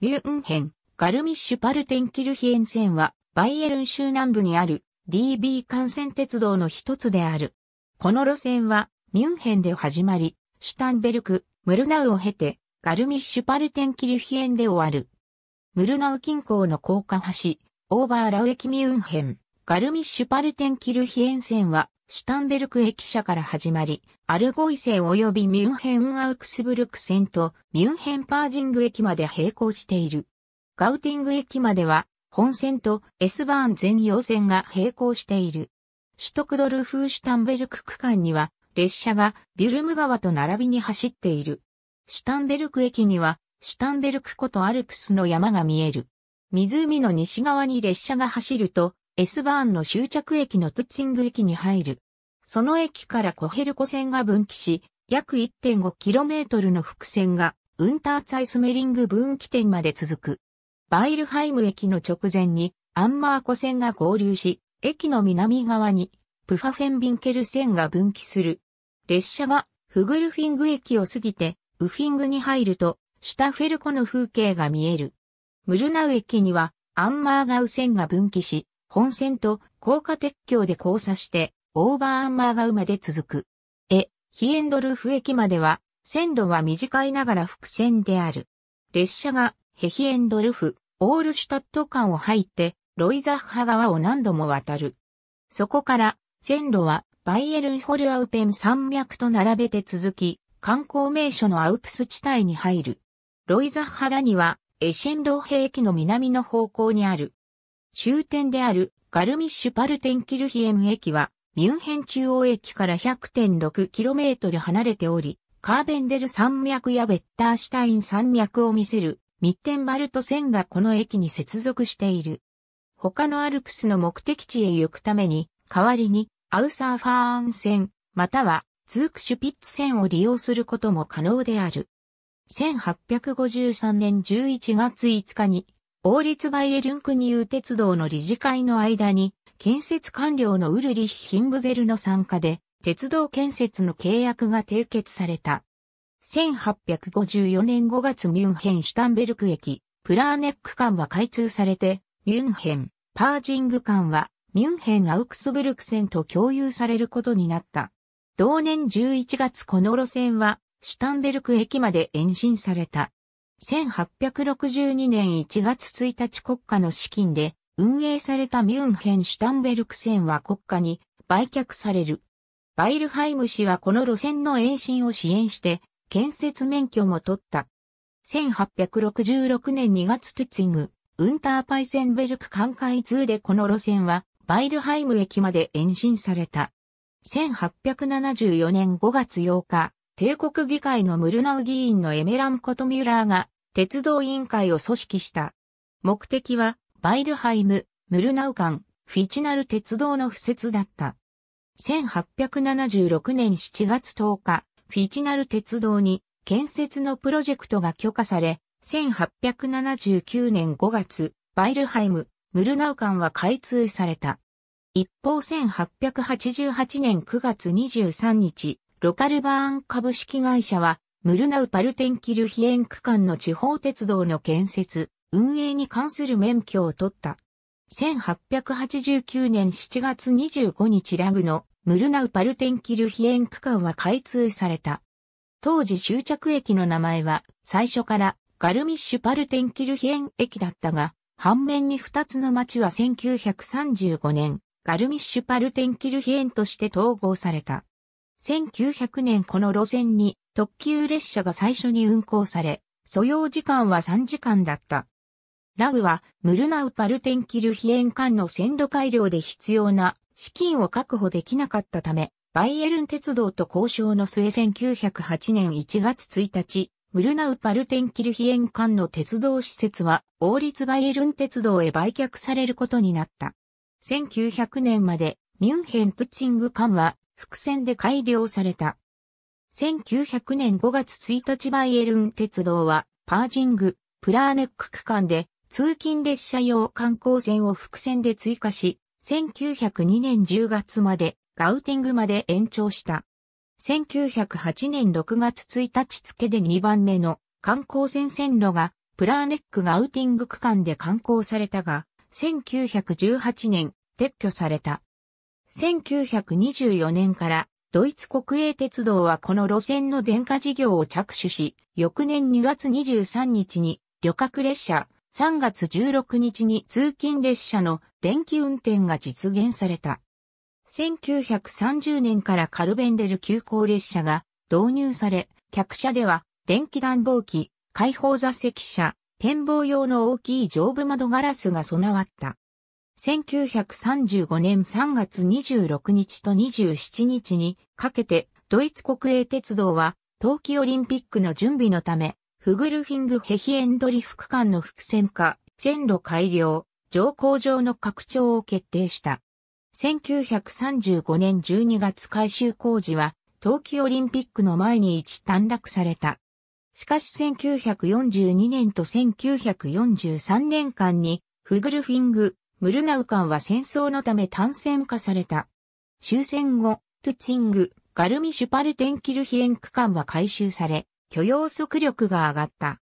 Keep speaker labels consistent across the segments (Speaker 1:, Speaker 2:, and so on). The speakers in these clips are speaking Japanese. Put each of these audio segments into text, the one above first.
Speaker 1: ミュンヘン、ガルミッシュパルテンキルヒエン線は、バイエルン州南部にある DB 幹線鉄道の一つである。この路線は、ミュンヘンで始まり、シュタンベルク、ムルナウを経て、ガルミッシュパルテンキルヒエンで終わる。ムルナウ近郊の高架橋、オーバーラウ駅ミュンヘン、ガルミッシュパルテンキルヒエン線は、シュタンベルク駅舎から始まり、アルゴイセ及びミュンヘン・アウクスブルク線とミュンヘン・パージング駅まで並行している。ガウティング駅までは、本線と S バーン全洋線が並行している。シュトクドルフーシュタンベルク区間には、列車がビュルム川と並びに走っている。シュタンベルク駅には、シュタンベルク湖とアルプスの山が見える。湖の西側に列車が走ると、S バーンの終着駅のトッチング駅に入る。その駅からコヘルコ線が分岐し、約 1.5km の伏線がウンターツァイスメリング分岐点まで続く。バイルハイム駅の直前にアンマー湖線が合流し、駅の南側にプファフェンビンケル線が分岐する。列車がフグルフィング駅を過ぎてウフィングに入ると、下フェルコの風景が見える。ムルナウ駅にはアンマーガウ線が分岐し、本線と高架鉄橋で交差して、オーバーアンマーガウまで続く。え、ヒエンドルフ駅までは、線路は短いながら伏線である。列車がヘヒエンドルフ、オールシュタット間を入って、ロイザッハ川を何度も渡る。そこから、線路はバイエルンホルアウペン山脈と並べて続き、観光名所のアウプス地帯に入る。ロイザッハダには、エシェンド平駅の南の方向にある、終点であるガルミッシュパルテンキルヒエム駅は、ミュンヘン中央駅から 100.6km 離れており、カーベンデル山脈やベッターシュタイン山脈を見せるミッテンバルト線がこの駅に接続している。他のアルプスの目的地へ行くために、代わりにアウサーファーン線、またはツークシュピッツ線を利用することも可能である。1853年11月5日に王立バイエルンクニュー鉄道の理事会の間に、建設官僚のウルリヒ・ヒンブゼルの参加で、鉄道建設の契約が締結された。1854年5月ミュンヘン・シュタンベルク駅、プラーネック間は開通されて、ミュンヘン、パージング間は、ミュンヘン・アウクスブルク線と共有されることになった。同年11月この路線は、シュタンベルク駅まで延伸された。1862年1月1日国家の資金で運営されたミュンヘン・シュタンベルク線は国家に売却される。バイルハイム氏はこの路線の延伸を支援して建設免許も取った。1866年2月トゥツィング、ウンターパイセンベルク艦海通でこの路線はバイルハイム駅まで延伸された。1874年5月8日、帝国議会のムルナウ議員のエメラン・コトミュラーが鉄道委員会を組織した。目的はバイルハイム、ムルナウ間、フィチナル鉄道の敷設だった。1876年7月10日、フィチナル鉄道に建設のプロジェクトが許可され、1879年5月、バイルハイム、ムルナウ間は開通された。一方1888年9月23日、ロカルバーン株式会社は、ムルナウパルテンキルヒエン区間の地方鉄道の建設、運営に関する免許を取った。1889年7月25日ラグのムルナウパルテンキルヒエン区間は開通された。当時終着駅の名前は最初からガルミッシュパルテンキルヒエン駅だったが、反面に2つの町は1935年、ガルミッシュパルテンキルヒエンとして統合された。1900年この路線に特急列車が最初に運行され、素要時間は3時間だった。ラグはムルナウパルテンキルヒエン間の線路改良で必要な資金を確保できなかったため、バイエルン鉄道と交渉の末1908年1月1日、ムルナウパルテンキルヒエン間の鉄道施設は王立バイエルン鉄道へ売却されることになった。1900年までミュンヘン・プッツィング間は伏線で改良された。1900年5月1日バイエルン鉄道は、パージング、プラーネック区間で、通勤列車用観光線を伏線で追加し、1902年10月まで、ガウティングまで延長した。1908年6月1日付で2番目の観光船線路がプラーネックガウティング区間で観光されたが、1918年撤去された。1924年からドイツ国営鉄道はこの路線の電化事業を着手し、翌年2月23日に旅客列車、3月16日に通勤列車の電気運転が実現された。1930年からカルベンデル急行列車が導入され、客車では電気暖房機、開放座席車、展望用の大きい上部窓ガラスが備わった。1935年3月26日と27日にかけてドイツ国営鉄道は冬季オリンピックの準備のためフグルフィングヘヒエンドリフ区間の伏線化、線路改良、乗降場の拡張を決定した。1935年12月改修工事は冬季オリンピックの前に一短落された。しかし1942年と1943年間にフグルフィングムルナウ艦は戦争のため単線化された。終戦後、トゥチング、ガルミシュパルテンキルヒエン区間は改修され、許容速力が上がった。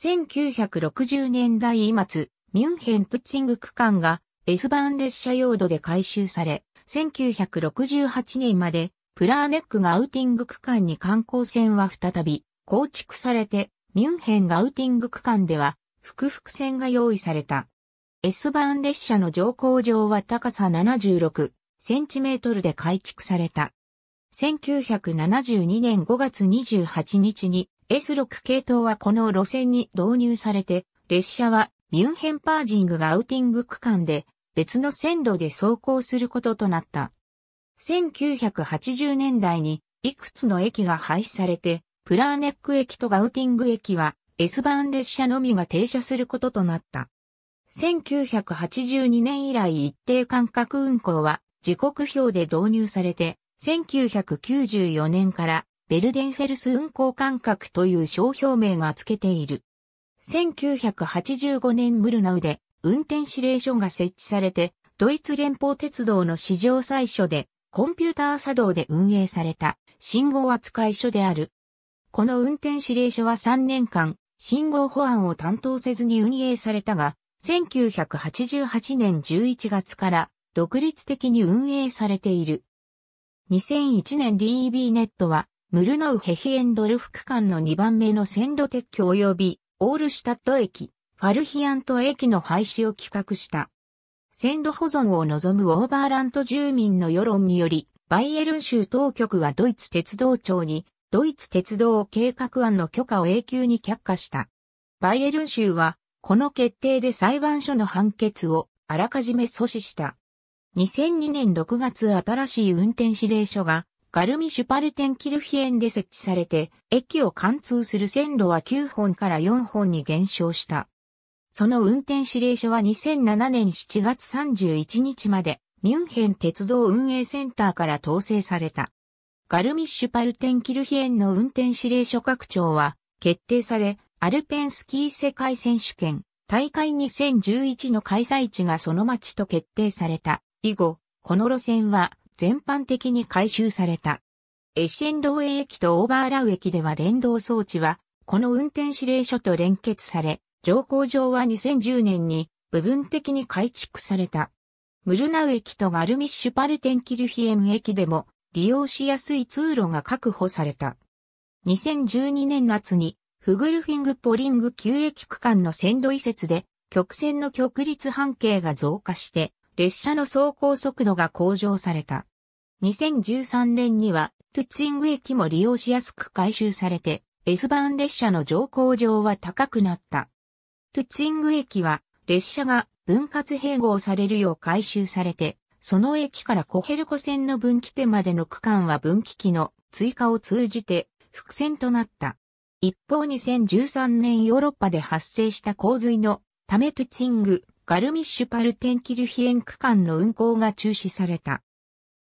Speaker 1: 1960年代末、ミュンヘントゥチング区間が S 番列車用土で改修され、1968年までプラーネックがウティング区間に観光船は再び構築されて、ミュンヘンガウティング区間では、複々線が用意された。S バン列車の乗降場は高さ76センチメートルで改築された。1972年5月28日に S6 系統はこの路線に導入されて、列車はミュンヘンパージングがアウティング区間で別の線路で走行することとなった。1980年代にいくつの駅が廃止されて、プラーネック駅とガウティング駅は S バン列車のみが停車することとなった。1982年以来一定間隔運行は時刻表で導入されて、1994年からベルデンフェルス運行間隔という商標名が付けている。1985年ムルナウで運転指令所が設置されて、ドイツ連邦鉄道の史上最初でコンピューター作動で運営された信号扱い所である。この運転指令所は3年間、信号保安を担当せずに運営されたが、1988年11月から独立的に運営されている。2001年 DEB ネットは、ムルノウヘヒエンドルフ区間の2番目の線路撤去及び、オールシュタット駅、ファルヒアント駅の廃止を企画した。線路保存を望むオーバーラント住民の世論により、バイエルン州当局はドイツ鉄道庁に、ドイツ鉄道計画案の許可を永久に却下した。バイエルン州は、この決定で裁判所の判決をあらかじめ阻止した。2002年6月新しい運転指令書がガルミシュパルテンキルヒエンで設置されて、駅を貫通する線路は9本から4本に減少した。その運転指令書は2007年7月31日まで、ミュンヘン鉄道運営センターから統制された。ガルミッシュパルテンキルヒエンの運転指令書拡張は決定され、アルペンスキー世界選手権大会2011の開催地がその町と決定された。以後、この路線は全般的に改修された。エシェンドイ駅とオーバーラウ駅では連動装置は、この運転指令所と連結され、乗降場は2010年に部分的に改築された。ムルナウ駅とガルミッシュパルテンキルヒエム駅でも利用しやすい通路が確保された。2012年夏にフグルフィングポリング旧駅区間の線路移設で、曲線の曲率半径が増加して、列車の走行速度が向上された。2013年には、トゥッチング駅も利用しやすく改修されて、S バーン列車の乗降上は高くなった。トゥッチング駅は、列車が分割併合されるよう改修されて、その駅からコヘルコ線の分岐点までの区間は分岐機の追加を通じて、伏線となった。一方2013年ヨーロッパで発生した洪水のためトゥツィング、ガルミッシュパルテンキルヒエン区間の運行が中止された。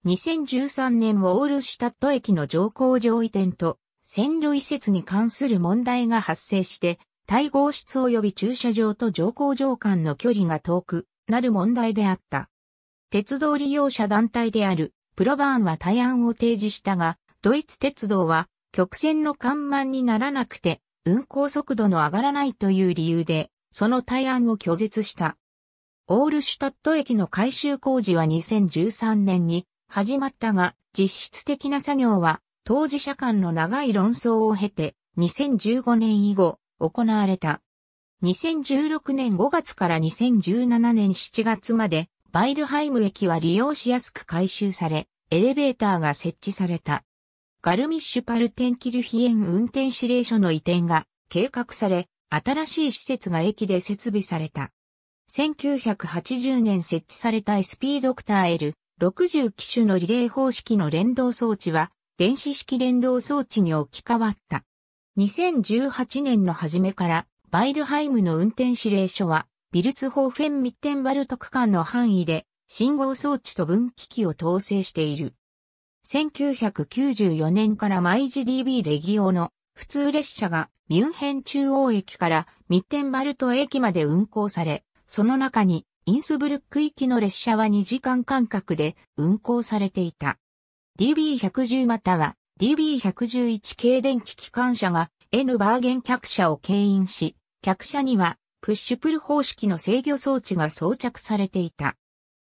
Speaker 1: 2013年ウォールシュタット駅の乗降場移転と線路移設に関する問題が発生して、対合室及び駐車場と乗降場間の距離が遠くなる問題であった。鉄道利用者団体であるプロバーンは対案を提示したが、ドイツ鉄道は曲線の緩慢にならなくて、運行速度の上がらないという理由で、その対案を拒絶した。オールシュタット駅の改修工事は2013年に始まったが、実質的な作業は当事者間の長い論争を経て2015年以後行われた。2016年5月から2017年7月までバイルハイム駅は利用しやすく改修され、エレベーターが設置された。ガルミッシュパルテンキルヒエン運転指令所の移転が計画され、新しい施設が駅で設備された。1980年設置された SP ドクター L60 機種のリレー方式の連動装置は、電子式連動装置に置き換わった。2018年の初めから、バイルハイムの運転指令所は、ビルツホーフェン・ミッテンバルト区間の範囲で、信号装置と分岐器を統制している。1994年からマイジ DB レギオの普通列車がミュンヘン中央駅からミッテンバルト駅まで運行され、その中にインスブルック行きの列車は2時間間隔で運行されていた。DB110 または DB111 系電気機関車が N バーゲン客車を牽引し、客車にはプッシュプル方式の制御装置が装着されていた。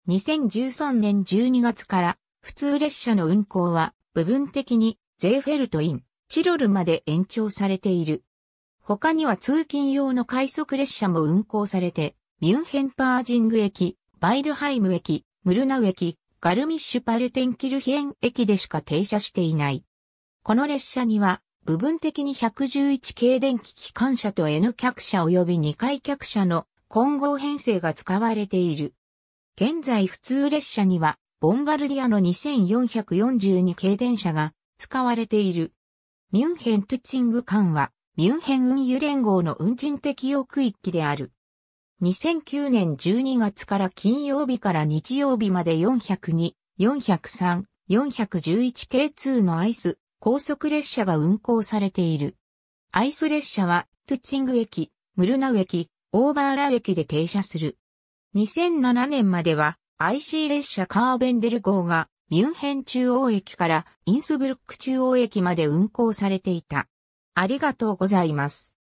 Speaker 1: 2013年12月から普通列車の運行は部分的にゼーフェルトイン、チロルまで延長されている。他には通勤用の快速列車も運行されて、ミュンヘンパージング駅、バイルハイム駅、ムルナウ駅、ガルミッシュパルテンキルヒエン駅でしか停車していない。この列車には、部分的に111系電気機関車と N 客車及び2階客車の混合編成が使われている。現在普通列車にはボンバルディアの2442系電車が使われている。ミュンヘントゥチング間は、ミュンヘン運輸連合の運賃適用区域である。2009年12月から金曜日から日曜日まで402、403、411系2のアイス、高速列車が運行されている。アイス列車は、トゥチング駅、ムルナウ駅、オーバーラ駅で停車する。2007年までは、IC 列車カーベンデル号がミュンヘン中央駅からインスブルック中央駅まで運行されていた。ありがとうございます。